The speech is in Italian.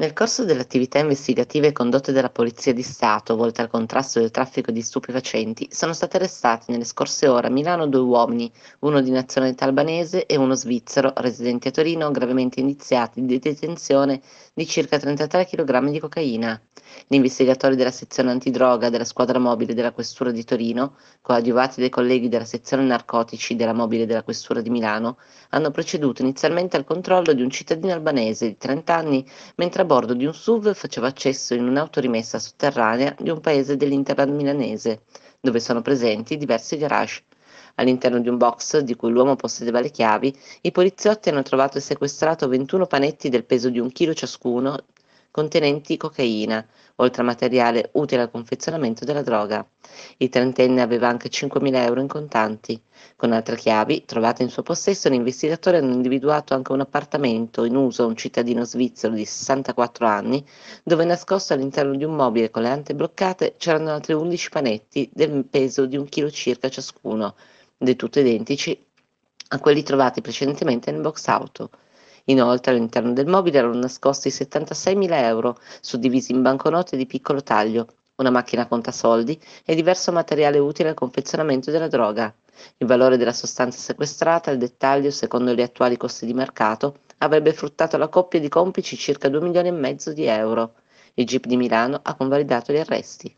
Nel corso delle attività investigative condotte dalla Polizia di Stato volte al contrasto del traffico di stupefacenti, sono stati arrestati nelle scorse ore a Milano due uomini, uno di nazionalità albanese e uno svizzero, residenti a Torino, gravemente indiziati di detenzione di circa 33 kg di cocaina. Gli investigatori della sezione antidroga della squadra mobile della Questura di Torino, coadiuvati dai colleghi della sezione narcotici della mobile della Questura di Milano, hanno proceduto inizialmente al controllo di un cittadino albanese di 30 anni mentre bordo di un SUV faceva accesso in un'autorimessa sotterranea di un paese dell'interland milanese, dove sono presenti diversi garage. All'interno di un box di cui l'uomo possedeva le chiavi, i poliziotti hanno trovato e sequestrato 21 panetti del peso di un chilo ciascuno contenenti cocaina, oltre a materiale utile al confezionamento della droga. Il trentenne aveva anche 5.000 euro in contanti. Con altre chiavi, trovate in suo possesso, gli investigatori hanno individuato anche un appartamento in uso a un cittadino svizzero di 64 anni, dove nascosto all'interno di un mobile con le ante bloccate c'erano altri 11 panetti del peso di un chilo circa ciascuno, del tutto identici a quelli trovati precedentemente nel box auto. Inoltre all'interno del mobile erano nascosti 76.000 euro, suddivisi in banconote di piccolo taglio, una macchina conta soldi e diverso materiale utile al confezionamento della droga. Il valore della sostanza sequestrata, al dettaglio, secondo gli attuali costi di mercato, avrebbe fruttato alla coppia di complici circa 2 milioni e mezzo di euro. Il GIP di Milano ha convalidato gli arresti.